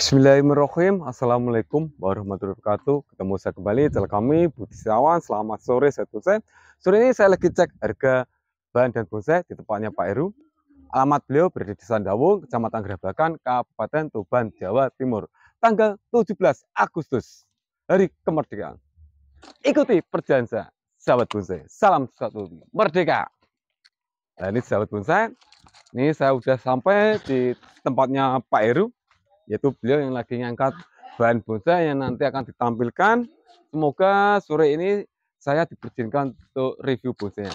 Bismillahirrahmanirrahim. Assalamualaikum warahmatullahi wabarakatuh. Ketemu saya kembali channel kami Budi Sawan. Selamat sore saya Bonsai. Sore ini saya lagi cek harga bahan dan bonsai di tempatnya Pak Eru. Alamat beliau berada di Sandawung, Kecamatan Gerabakan, Kabupaten Tuban, Jawa Timur. Tanggal 17 Agustus, hari kemerdekaan. Ikuti perjalanan saya, sahabat bonsai. Salam satu merdeka. Nah ini sahabat bonsai, ini saya sudah sampai di tempatnya Pak Eru yaitu beliau yang lagi ngangkat bahan bonsai yang nanti akan ditampilkan. Semoga sore ini saya diperjinkan untuk review bonsainya.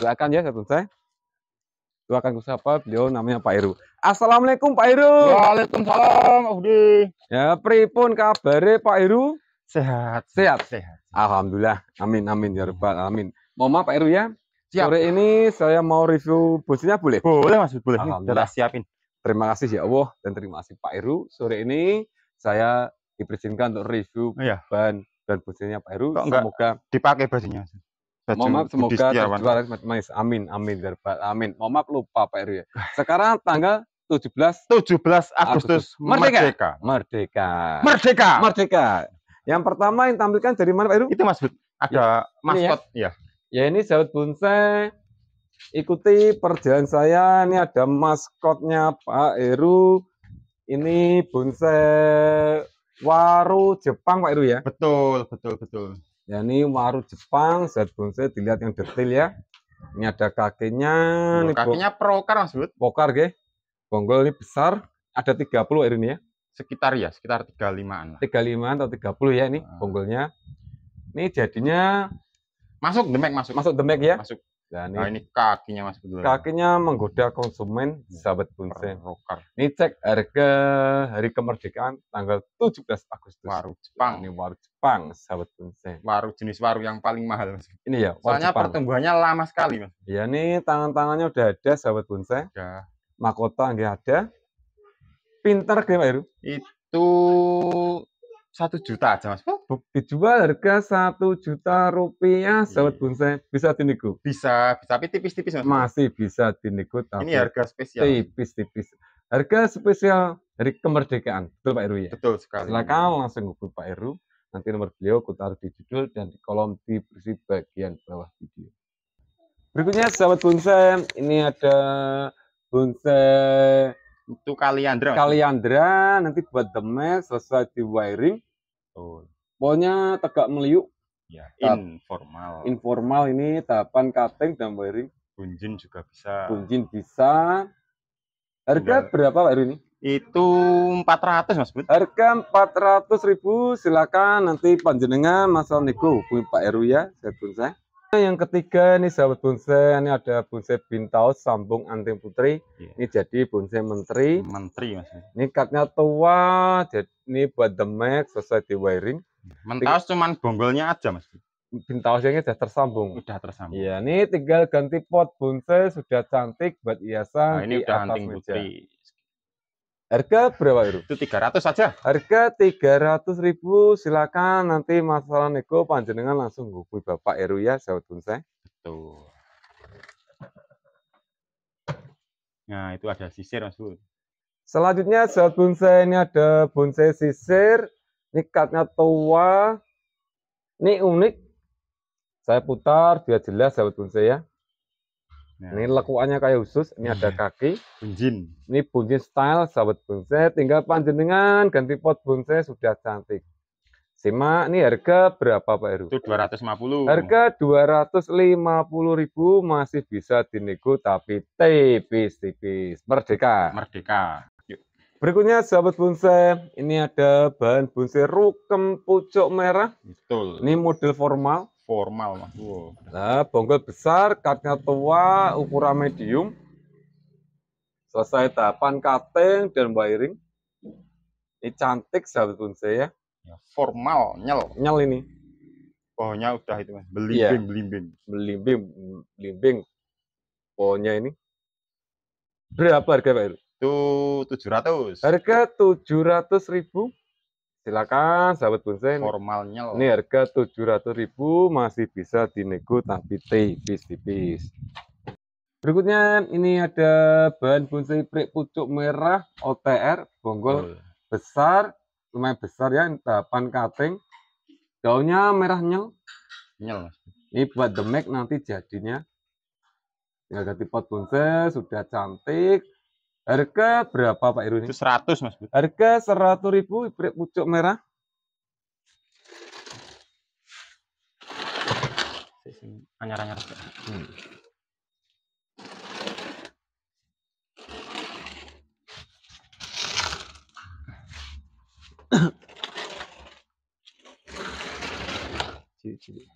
Silakan ya saya bonsai. akan siapa beliau namanya Pak Iru. Assalamualaikum Pak Iru. Waalaikumsalam Abdi. Ya pripun kabare Pak Iru? Sehat, sehat, sehat. Alhamdulillah. Amin amin ya rabbal alamin. Mau maaf Pak Iru ya. Siap. Sore ini saya mau review bonsainya boleh? Boleh Mas, boleh. Sudah siapin. Terima kasih ya Allah dan terima kasih Pak Heru. Sore ini saya diperizinkan untuk review iya. ban dan businya Pak Heru. Kok semoga dipakai bajunya. Mohon maaf, semoga terjual manis. Amin, amin, darbal, amin. Mohon maaf lupa Pak Heru ya. Sekarang tanggal 17 17 Agustus, Agustus. Merdeka. Merdeka. Merdeka. Merdeka. Merdeka. Yang pertama yang tampilkan dari mana Pak Heru? Itu Mas Bud. Ada ya. maskot ya. ya. Ya ini Daud Bonsai ikuti perjalanan saya ini ada maskotnya Pak Eru. ini bonsai waru Jepang Pak Eru ya betul betul betul ya ini waru Jepang saya bonsai dilihat yang detail ya ini ada kakinya ini kakinya prokar mas Bud pokar ge bonggol ini besar ada 30 puluh ini ya sekitar ya sekitar tiga 35an lah. 35 atau puluh ya ini ah. bonggolnya ini jadinya masuk demek masuk masuk demek ya masuk Nah, ini, nah, ini kakinya Mas Bedul. Kakinya menggoda konsumen sahabat bonsai. Rokar. Ini cek harga hari kemerdekaan tanggal 17 Agustus. Waru Jepang. Ini waru Jepang sahabat bonsai. Waru jenis waru yang paling mahal Mas. Ini ya, waru Soalnya Jepang. pertumbuhannya lama sekali Mas. ya ini tangan-tangannya udah ada sahabat bonsai. Udah. Mahkota nggak ada. Pinter gimana Itu satu juta aja mas oh, dijual harga satu juta rupiah sahabat iya. bonsai bisa dinego bisa tapi tipis-tipis mas masih bisa dinego tapi ini harga spesial tipis-tipis harga spesial dari kemerdekaan betul Pak Heru ya betul sekali silakan langsung hubungi Pak Heru nanti nomor beliau aku taruh di judul dan di kolom di bagian bawah video berikutnya sahabat bonsai ini ada bonsai itu Kaliandra. Kaliandra nanti buat demes selesai di wiring. oh. Pokoknya tegak meliuk. Ya, informal. Informal ini tahapan cutting dan wiring. Bunjin juga bisa. Bunjin bisa. Harga berapa Pak ini? Itu 400 Mas Bud. Harga 400 ribu silakan nanti panjenengan masal nego hubungi Pak Eru ya, saya pun saya. Nah, yang ketiga ini sahabat bonsai, ini ada bonsai bintaus sambung anting putri. Yeah. Ini jadi bonsai menteri. Menteri mas. Ini katnya tua, jadi ini buat max selesai di wiring. Mentaus cuman bonggolnya aja mas. Bintausnya ini sudah tersambung. Sudah tersambung. Iya, ini tinggal ganti pot bonsai sudah cantik buat hiasan. Nah, ini di udah atas anting putri. Harga berapa itu? Itu 300 saja. Harga 300 ribu. Silakan nanti masalah nego panjenengan langsung hubungi Bapak Eru ya, sahabat bonsai. Betul. Nah, itu ada sisir Mas Bu. Selanjutnya sahabat bonsai ini ada bonsai sisir. Ini katnya tua. Ini unik. Saya putar biar jelas sahabat bonsai ya. Ya. Ini lekuannya kayak khusus, ini ada kaki. Bunjin. Ini bunjin style sahabat bonsai, tinggal panjenengan ganti pot bonsai sudah cantik. Simak, ini harga berapa Pak Heru? Itu 250. Harga ribu masih bisa dinego tapi tipis-tipis. Merdeka. Merdeka. Berikutnya sahabat bonsai, ini ada bahan bonsai rukem pucuk merah. Betul. Ini model formal formal mas wow. nah bonggol besar katnya tua ukuran medium selesai tahapan cutting dan wiring ini cantik sahabat bonsai ya. ya formal nyel nyel ini pohonnya udah itu mas iya. belimbing yeah. belimbing belimbing belimbing pohonnya ini berapa harga pak itu tujuh ratus harga tujuh ratus ribu Silakan sahabat bonsai. Formalnya loh. Ini harga 700.000 masih bisa dinego tapi tipis-tipis. Berikutnya ini ada bahan bonsai prik pucuk merah OTR bonggol oh. besar, lumayan besar ya tahapan cutting. Daunnya merah nyel. Nyel. Ini buat demek nanti jadinya. Tinggal ganti pot bonsai sudah cantik, Harga berapa Pak Irwin? 100 Mas Bud. Harga 100.000 ribu pucuk merah. Anyar-anyar. Hmm. Cilik-cilik.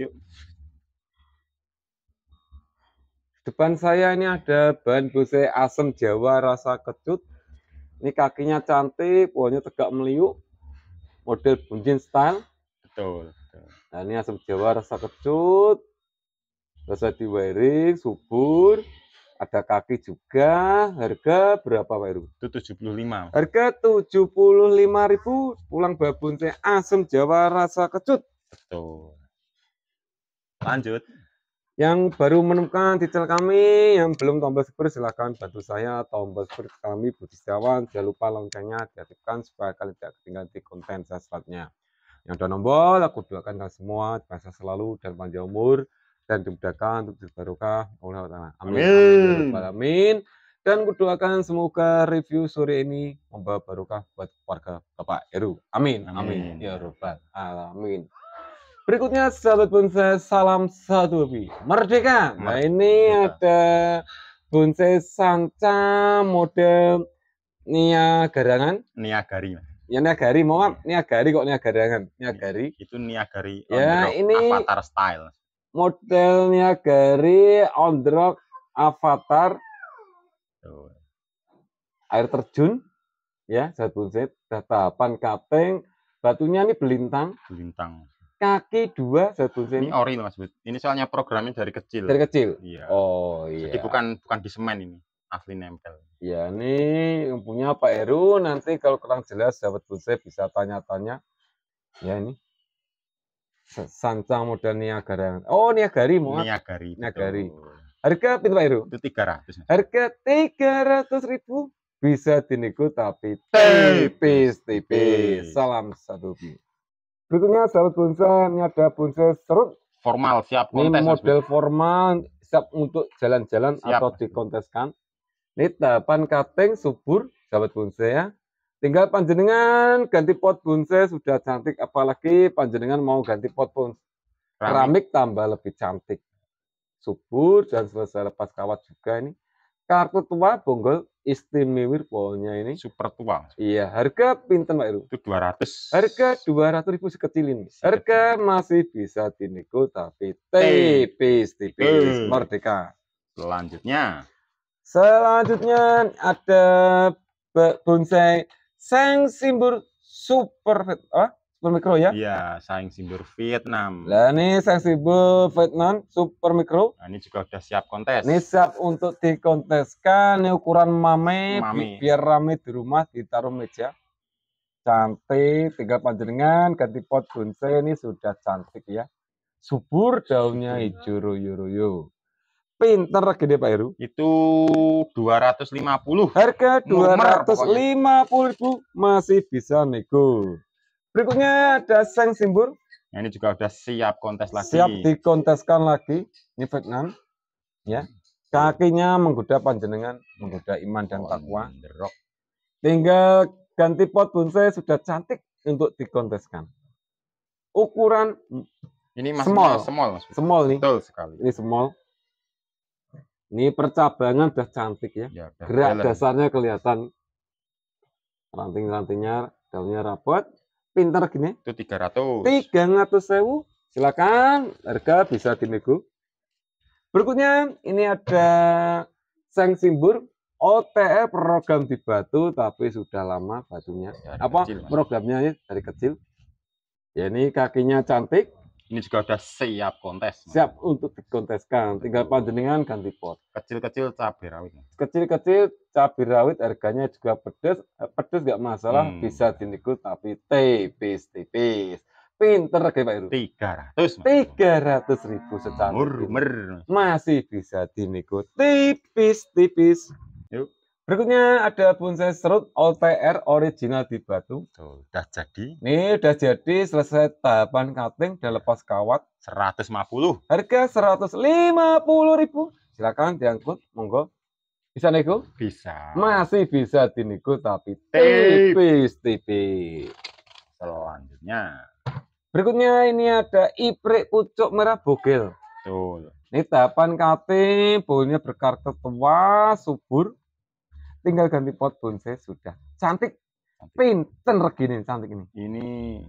Yuk. Depan saya ini ada bahan bose asam Jawa rasa kecut. Ini kakinya cantik, pohonnya tegak meliuk. Model bunjin style. Betul. Nah, ini asam Jawa rasa kecut. Rasa wiring, subur. Ada kaki juga. Harga berapa, Pak Heru? Itu 75. Harga 75.000 pulang babun asam Jawa rasa kecut. Betul. Lanjut. Yang baru menemukan detail kami, yang belum tombol subscribe silahkan bantu saya tombol subscribe kami Budi Setiawan. Jangan lupa loncengnya diaktifkan supaya kalian tidak ketinggalan di konten saya selanjutnya. Yang sudah nombol, aku doakan kalian semua bahasa selalu dan panjang umur dan dimudahkan untuk dibarokah oleh Allah. Amin. Amin. Amin. Amin. Dan kudoakan semoga review sore ini membawa barokah buat keluarga Bapak Eru. Amin. Amin. Amin. Ya Rabbal Alamin. Berikutnya sahabat bonsai salam satu hobi merdeka. Nah ini ada bonsai sangca model Nia Garangan. Nia Gari. Ya Gari, mohon maaf, gari kok nia garangan. Nia gari iya, Itu Nia Gari. ya, ini Avatar style. Model Gari on the rock Avatar. Tuh. Air terjun, ya, satu set, tahapan kapeng, batunya ini belintang. Belintang kaki dua satu sen Ini ori mas Bud. Ini soalnya programnya dari kecil. Dari kecil. Iya. Oh iya. Jadi bukan bukan di semen ini, asli nempel. Iya ini yang punya Pak Eru Nanti kalau kurang jelas sahabat Buse bisa tanya-tanya. Ya ini. Sancang model Niagara. Oh Niagari mau. Niagari. Niagari. Harga pintu Pak Eru? Itu tiga ratus. Harga tiga ratus ribu bisa dinego tapi tipis-tipis. Salam satu. Berikutnya sahabat bonsai ini ada bonsai serut formal siap kontes. Ini model formal siap untuk jalan-jalan atau dikonteskan. Ini tahapan cutting subur sahabat bonsai ya. Tinggal panjenengan ganti pot bonsai sudah cantik apalagi panjenengan mau ganti pot bonsai keramik tambah lebih cantik. Subur dan selesai lepas kawat juga ini. Kartu tua bonggol istimewir polnya ini super tua iya harga pinter mbak Iru itu 200 harga 200 ribu sekecil ini harga masih bisa dinego tapi tipis tipis merdeka selanjutnya selanjutnya ada bonsai sang simbur super ah Super mikro ya? Iya, Saing Simbur Vietnam. Nah, ini Saing Simbur Vietnam mikro. Nah, ini juga udah siap kontes. Ini siap untuk dikonteskan. Ini ukuran mame, mame. Bi biar rame di rumah ditaruh meja. Cantik, tinggal panjenengan ganti pot bonsai ini sudah cantik ya. Subur daunnya hijau royo royo. Pinter gede Pak Heru. Itu 250. Harga 250.000 masih bisa nego. Berikutnya ada Seng Simbur. Nah, ini juga sudah siap kontes lagi. Siap dikonteskan lagi. Ini Vietnam. Ya. Kakinya menggoda panjenengan, menggoda iman dan takwa. Oh, Tinggal ganti pot bonsai sudah cantik untuk dikonteskan. Ukuran ini mas small, small, mas. small nih. Betul sekali. Ini small. Ini percabangan sudah cantik ya. ya Gerak dasarnya kelihatan. Ranting-rantingnya daunnya rapat pinter gini itu 300 300 sewu silakan harga bisa dinego berikutnya ini ada Seng Simbur OTE program di Batu tapi sudah lama batunya ya, apa kecil, programnya ya? dari kecil ya ini kakinya cantik ini juga sudah siap kontes. Siap untuk dikonteskan. Tinggal panjenengan ganti pot. Kecil-kecil cabai rawit. Kecil-kecil cabai rawit harganya juga pedes. Eh, pedes nggak masalah, hmm. bisa dinikut, tapi tipis-tipis. Pinter kayak Pak Heru. Tiga ratus. Tiga ratus ribu secantik. Masih bisa dinikut, tipis-tipis. Yuk. Berikutnya ada bonsai serut OTR original di Batu. Tuh, udah jadi. Nih, udah jadi selesai tahapan cutting, dan lepas kawat. 150. Harga puluh ribu. Silakan diangkut, monggo. Bisa nego? Bisa. Masih bisa dinego tapi tipis-tipis. Selanjutnya. Berikutnya ini ada iprik pucuk merah bogel. Betul. Ini tahapan cutting, bolnya berkarakter tua, subur, tinggal ganti pot bonsai sudah cantik pinten regini cantik ini ini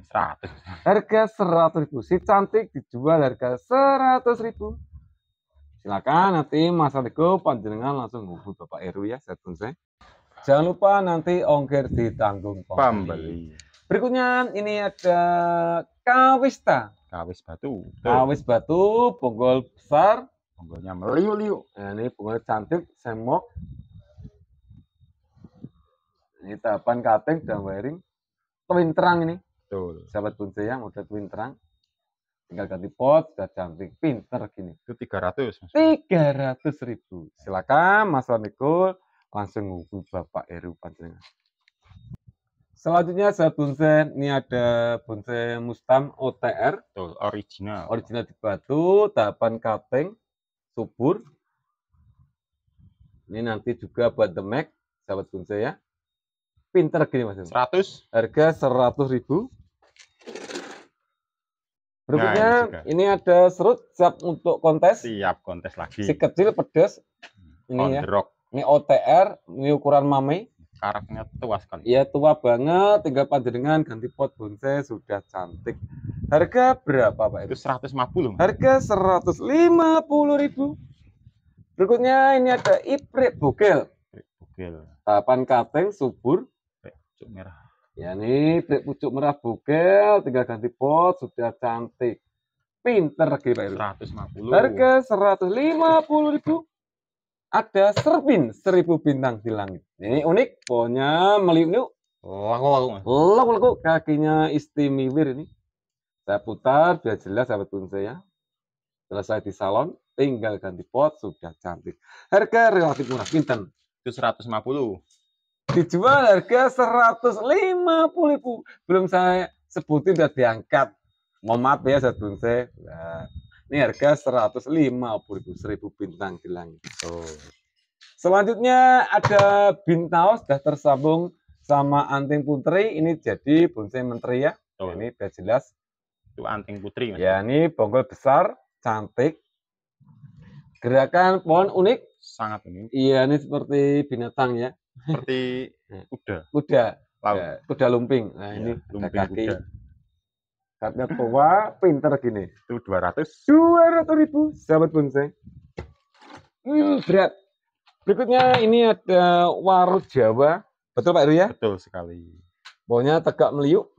100 harga 100 ribu si cantik dijual harga 100 ribu silakan nanti Mas Argo panjenengan langsung hubungi Bapak Eru ya set bonsai jangan lupa nanti ongkir ditanggung pembeli berikutnya ini ada Kawista Kawis Batu Kawis Batu bonggol besar bonggolnya meliu-liu nah, ini bonggol cantik semok ini tahapan cutting dan hmm. wiring. terang ini. Betul. Sahabat yang udah twin terang Tinggal ganti pot, sudah cantik, pinter gini. Itu 300. Tiga ratus ribu. Silakan Mas Nikul langsung hubungi Bapak Eru Panjenengan. Selanjutnya sahabat bonsai, ini ada bonsai Mustam OTR. Betul, original. Original di batu, tahapan cutting, subur. Ini nanti juga buat demek, sahabat bonsai ya pinter gini mas Seratus. harga seratus ribu berikutnya nah, ini, ini ada serut siap untuk kontes siap kontes lagi si kecil pedes hmm. ini ya ini OTR ini ukuran mame karaknya tua sekali iya tua banget tinggal panjenengan ganti pot bonsai sudah cantik harga berapa Pak itu 150 harga 150 ribu berikutnya ini ada iprik bukel. Bukil. tahapan kapeng subur pucuk merah. Ya nih, pucuk merah bukel, tinggal ganti pot, sudah cantik. Pinter kira Pak 150. Harga 150 ribu. Ada serbin seribu bintang di langit. Ini unik, pohonnya meliuk-liuk. Oh, Laku-laku. Laku-laku, kakinya istimewa ini. Saya putar, biar jelas sahabat pun ya. Selesai di salon, tinggal ganti pot, sudah cantik. Harga relatif murah, pinter Itu 150 dijual harga 150000 ribu belum saya sebutin udah diangkat Mau maaf ya saya tunse nah, ini harga 150000 ribu 1000 bintang di langit oh. selanjutnya ada bintang sudah tersambung sama anting putri ini jadi bonsai menteri ya oh. ini sudah jelas itu anting putri ya ini bonggol besar cantik gerakan pohon unik sangat unik iya ini seperti binatang ya seperti ya, kuda. Kuda. Laut. Ya, kuda lumping. Nah, ya, ini lumping kaki. Kuda. Katanya tua pinter gini. Itu 200. 200 ribu, sahabat bonsai. Hmm, berat. Berikutnya ini ada warut Jawa. Betul Pak ya? Betul sekali. Pokoknya tegak meliuk.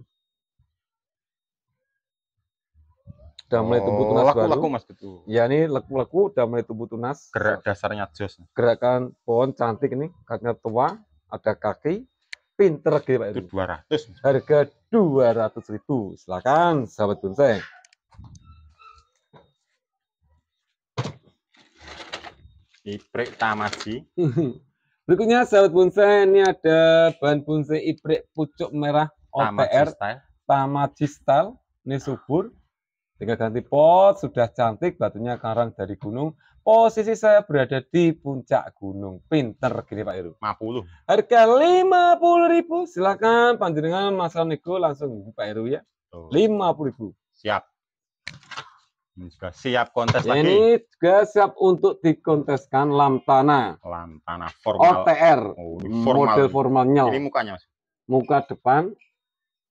udah mulai tumbuh oh, tunas oh, laku, baru. Laku mas gitu. Ya ini leku-leku udah mulai tumbuh tunas. Gerak dasarnya jos. Gerakan pohon cantik ini kakinya tua, ada kaki, pinter gitu Pak Itu 200. Harga 200 ribu. Silakan sahabat bonsai. iprek Tamaji. Berikutnya sahabat bonsai ini ada bahan bonsai iprek pucuk merah OTR Tamaji style. Tamaji style. Ini subur tinggal ganti pot, sudah cantik batunya karang dari gunung. Posisi saya berada di puncak gunung. Pinter gini Pak Heru. 50. Harga 50 ribu. Silahkan panjenengan Mas Niko langsung Pak Heru ya. Lima puluh ribu. Siap. Ini juga siap kontes ini lagi. Ini juga siap untuk dikonteskan lamtana lamtana formal. OTR. Oh, formal. Model formalnya. Ini mukanya mas. Muka depan,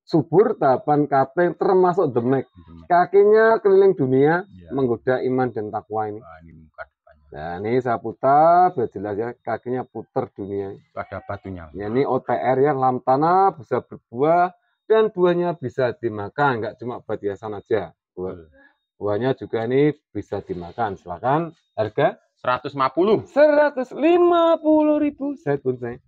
subur tahapan kapling termasuk demek. Kakinya keliling dunia ya. menggoda iman dan takwa ini. Nah, ini muka depannya. Nah, ini saya putar biar jelas ya kakinya putar dunia. Ada batunya. Ya, ini OTR ya lam tanah bisa berbuah dan buahnya bisa dimakan, nggak cuma buat hiasan aja. Buah. Buahnya juga ini bisa dimakan. Silakan harga 150. puluh ribu saya pun saya.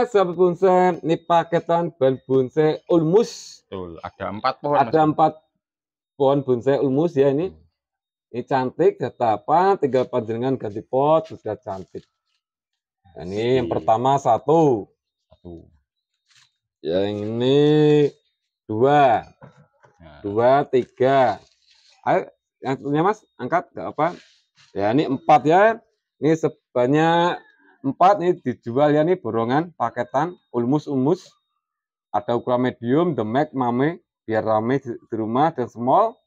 Sahabat bonsai, ini paketan bahan bonsai ulmus. Betul, ada empat pohon. Ada empat pohon bonsai ulmus ya ini. Hmm. Ini cantik, kata apa? Tiga panjenengan ganti pot sudah cantik. Nah, ini yang pertama satu. Satu. Yang ini dua. Ya. Dua, tiga. Ayo, yang punya mas, angkat, gak apa. Ya, ini empat ya. Ini sebanyak Empat ini dijual ya nih borongan paketan ulmus umus Ada ukuran medium, demek, mame, biar rame di rumah dan small.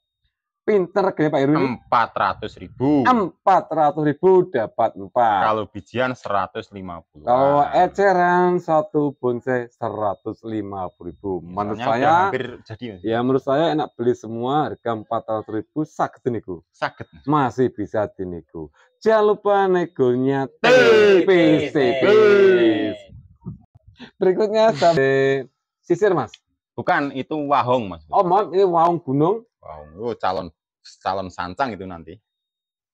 Pinter gede Pak Irwin. Empat ratus ribu. Empat ratus ribu dapat empat. Kalau bijian seratus lima puluh. Kalau eceran satu bonsai seratus lima puluh ribu. Menurut saya hampir jadi. Ya. ya menurut saya enak beli semua harga empat ratus ribu sakit niku. Sakit. Masih bisa diniku. Jangan lupa negonya TPCP. Berikutnya sampai sisir mas. Bukan, itu wahong mas. Oh maaf, ini wahong gunung. Wahong, oh, calon calon sancang itu nanti.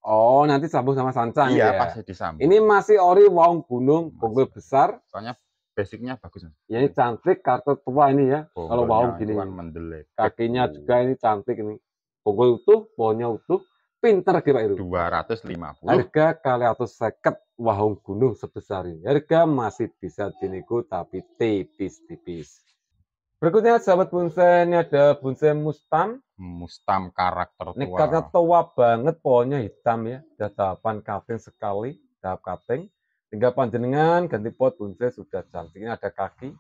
Oh, nanti sambung sama sancang iya, ya? pasti disambung. Ini masih ori wahong gunung, bonggol besar. Soalnya basicnya bagus. Ya, ini cantik, kartu tua ini ya. Bonggolnya kalau wahong gini. Kan mendelek. Kakinya Bonggol. juga ini cantik ini. Bonggol utuh, pohonnya utuh. Pinter kira itu. Dua ratus lima puluh. Harga kali atau seket wahong gunung sebesar ini. Harga masih bisa dinego tapi tipis-tipis. Berikutnya sahabat bonsai ini ada bonsai mustam. Mustam karakter tua. Ini karena tua banget pohonnya hitam ya. Sudah tahapan cutting sekali, tahap cutting. Tinggal panjenengan ganti pot bonsai sudah cantik. Ini ada kaki.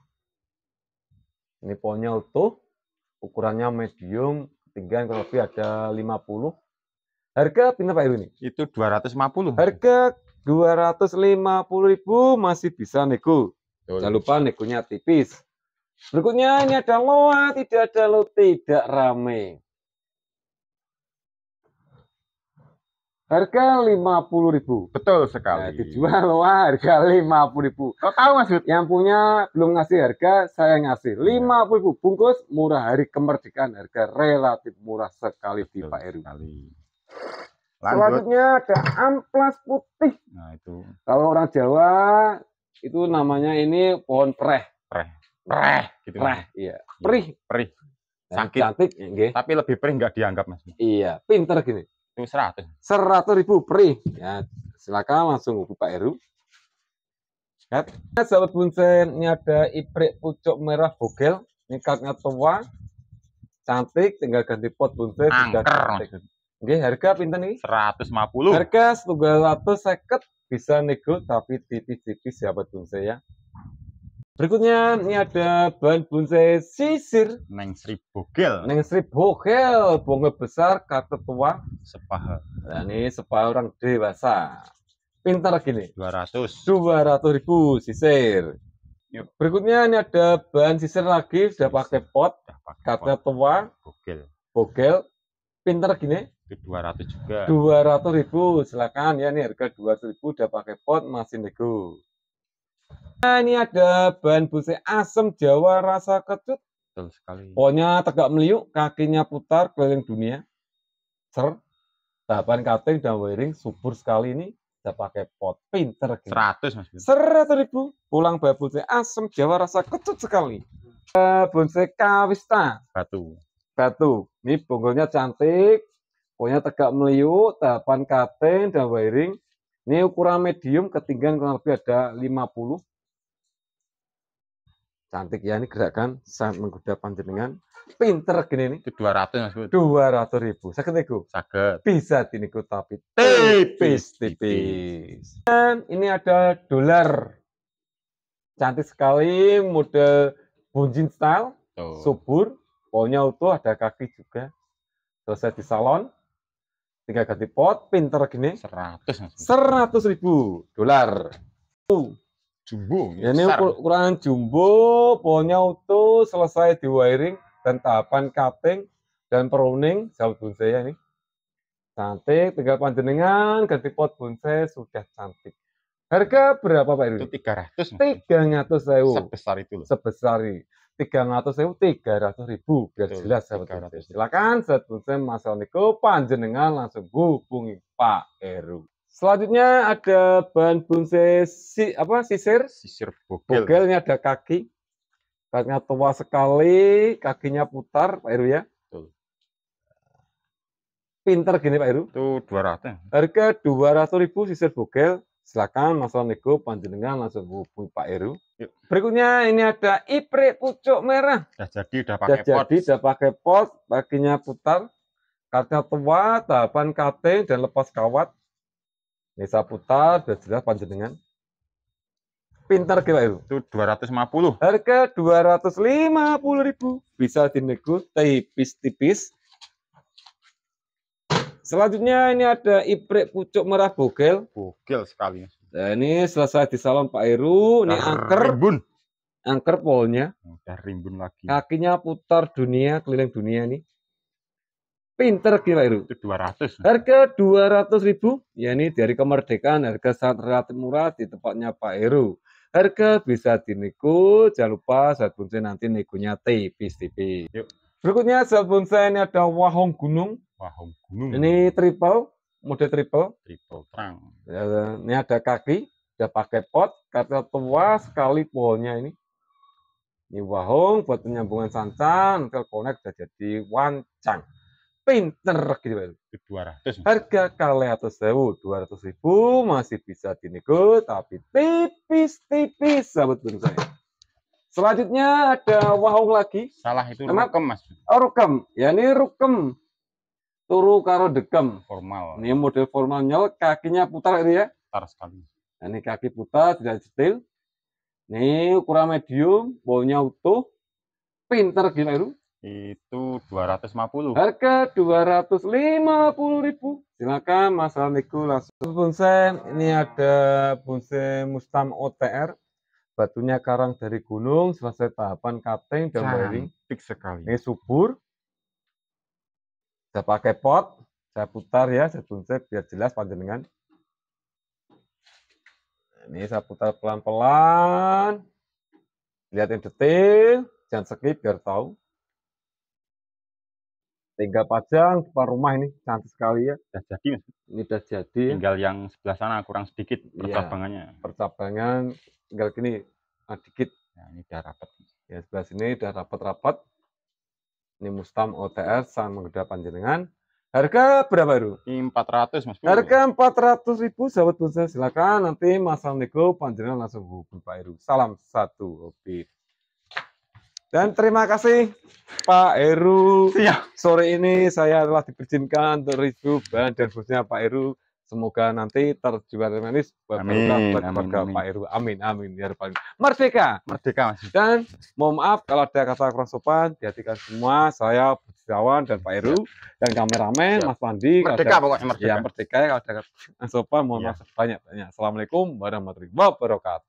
Ini pohonnya utuh. Ukurannya medium, ketinggian kurang lebih ada 50. Harga pindah Pak ini? Itu 250. Harga ribu masih bisa nego. Jangan lupa negonya tipis. Berikutnya ini ada loa, tidak ada lo, tidak rame. Harga lima puluh ribu, Betul sekali. Nah, dijual loa harga 50.000. Kau tahu maksud? Yang punya belum ngasih harga, saya ngasih. Iya. Lima puluh ribu bungkus murah hari kemerdekaan harga relatif murah sekali Betul di Pak Eri. Selanjutnya ada amplas putih. Nah, itu. Kalau orang Jawa itu namanya ini pohon preh. Preh perih gitu. Perih, kan. iya, iya. Perih, perih. Nah, Sakit. Cantik, gitu. Tapi lebih perih nggak dianggap, Mas. Iya, pinter gini. Itu seratus. Seratus ribu perih. Ya, silakan langsung hubungi Pak Heru. Lihat. Sahabat bunsen, ini ada iprik pucuk merah bogel. Nikatnya tua. Cantik, tinggal ganti pot bunsen. Angker. Oke, harga pinter nih? Seratus lima puluh. Harga seratus. seket bisa nego tapi tipis-tipis sahabat bunsen ya. Berikutnya ini ada bahan bonsai sisir. Neng Sri Bogel. Neng Sri Bogel, bunga besar, kartu tua. Sepaha. Nah, ini sepaha orang dewasa. Pintar gini. 200. 200 ribu sisir. Yuk. Berikutnya ini ada bahan sisir lagi, sudah pakai pot. Kartu tua. Bogel. Bogel. Pintar gini. 200 juga. 200 ribu, silakan ya ini harga 200 ribu, sudah pakai pot, masih nego. Ini ada bahan busi asem Jawa rasa kecut. Betul sekali. Pokoknya tegak meliuk, kakinya putar keliling dunia. Ser, tahapan cutting dan wiring subur sekali ini. Saya pakai pot, pinter. Gitu. 100 mas. Seratus ribu. Pulang bahan busi asem Jawa rasa kecut sekali. Eh, Bonsai kawista. Batu. Batu. Ini bonggolnya cantik. Pokoknya tegak meliuk, tahapan cutting dan wiring ini ukuran medium, ketinggian kurang lebih ada 50. Cantik ya, ini gerakan sangat menggoda panjenengan. Pinter gini nih. Itu 200 mas 200 ribu. Sakit nih, Sakit. Bisa diniku tapi tipis-tipis. Dan ini ada dolar. Cantik sekali, model bunjin style, oh. subur, pokoknya utuh, ada kaki juga. Selesai di salon, Tiga ganti pot, pinter gini. Seratus. Seratus ribu dolar. Oh, jumbo. Ya, ini ukuran jumbo, pohonnya utuh, selesai di wiring dan tahapan cutting dan pruning jauh bonsai ya ini. Cantik, tinggal panjenengan, ganti pot bonsai sudah cantik. Harga berapa Pak Irwi? Itu 300. 300 ribu. Sebesar itu loh. Sebesar ini tiga ratus ribu tiga ratus ribu biar Betul, jelas sahabat Bonsai. Silakan sahabat Bonsai Mas Niko panjenengan langsung hubungi Pak Heru. Selanjutnya ada bahan bonsai si apa sisir? Sisir bogel. Bogel ini ada kaki. Kakinya tua sekali, kakinya putar Pak Heru ya. Betul. Pinter gini Pak Heru. Itu 200. Harga 200 ribu sisir bogel. Silakan masalah niku panjenengan langsung hubungi Pak Heru. Berikutnya ini ada ipre pucuk merah. Sudah jadi, sudah pakai pot. Jadi, sudah pakai pot, baginya putar. kaca tua, tahapan KT dan lepas kawat. Nisa putar, sudah jelas panjenengan. Pintar kira itu. Itu 250. Harga 250 ribu. Bisa dinego tipis-tipis. Selanjutnya ini ada iprek pucuk merah bogel. Bogel sekali. Nah, ini selesai di salon Pak Iru, Ini Dar nah, angker. Rimbun. Angker polnya. Oh, udah rimbun lagi. Kakinya putar dunia, keliling dunia nih. Pinter kira Iru. Itu 200. Harga 200 ribu. Ya ini dari kemerdekaan harga sangat relatif murah di tempatnya Pak Iru. Harga bisa dinego. Jangan lupa saat bonsai nanti negonya tipis-tipis. Berikutnya saat saya ini ada wahong gunung. Wahong gunung. Ini triple, mode triple. Triple terang. Ya, ini ada kaki, ada pakai pot, kata tua sekali polnya ini. Ini wahong buat penyambungan sancang, ke connect sudah jadi wancang. Pinter gitu. 200. Harga kali atas sewu 200 ribu masih bisa dinego, tapi tipis-tipis sahabat bun saya. Selanjutnya ada wahong lagi. Salah itu Kenapa? rukem mas. Oh rukem, ya ini rukem turu karo dekem formal. Ini model formal nyel, kakinya putar ini ya. Putar sekali. Nah, ini kaki putar, tidak detail. Ini ukuran medium, bolnya utuh. Pinter gila itu. Itu 250. Harga 250 ribu. Silakan Mas Raniku langsung. Bonsai, ini ada bonsai Mustam OTR. Batunya karang dari gunung, selesai tahapan cutting dan wiring. sekali. Ini subur, saya pakai pot, saya putar ya, saya tunjuk biar jelas panjenengan. Ini saya putar pelan-pelan. Lihat yang detail, jangan skip biar tahu. Tinggal pajang depan rumah ini, cantik sekali ya. Sudah jadi Ini sudah jadi. Tinggal yang sebelah sana kurang sedikit iya. percabangannya. Ya, percabangan tinggal gini, sedikit. Nah, nah, ini sudah rapat. Ya sebelah sini sudah rapat-rapat ini Mustam OTR sama mengedap Panjenengan. Harga berapa itu? 400 Mas. Harga 400 ribu sahabat bonsai silakan nanti Mas Niko Panjenengan langsung hubungi Pak Heru. Salam satu hobi. Dan terima kasih Pak Heru. Siap. Sore ini saya telah diperjinkan untuk review bahan dan bosnya Pak Heru Semoga nanti terjual manis buat buat keluarga Pak Heru. Amin, amin. Ya Rabbal Merdeka. Merdeka Mas. Dan mohon maaf kalau ada kata kurang sopan, Dihatikan semua. Saya Budiawan dan Pak Heru ya. dan kameramen ya. Mas Pandi. Merdeka ada, pokoknya merdeka. Ya, merdeka kalau ada kata kurang sopan mohon ya. maaf banyak-banyak. Assalamualaikum warahmatullahi wabarakatuh.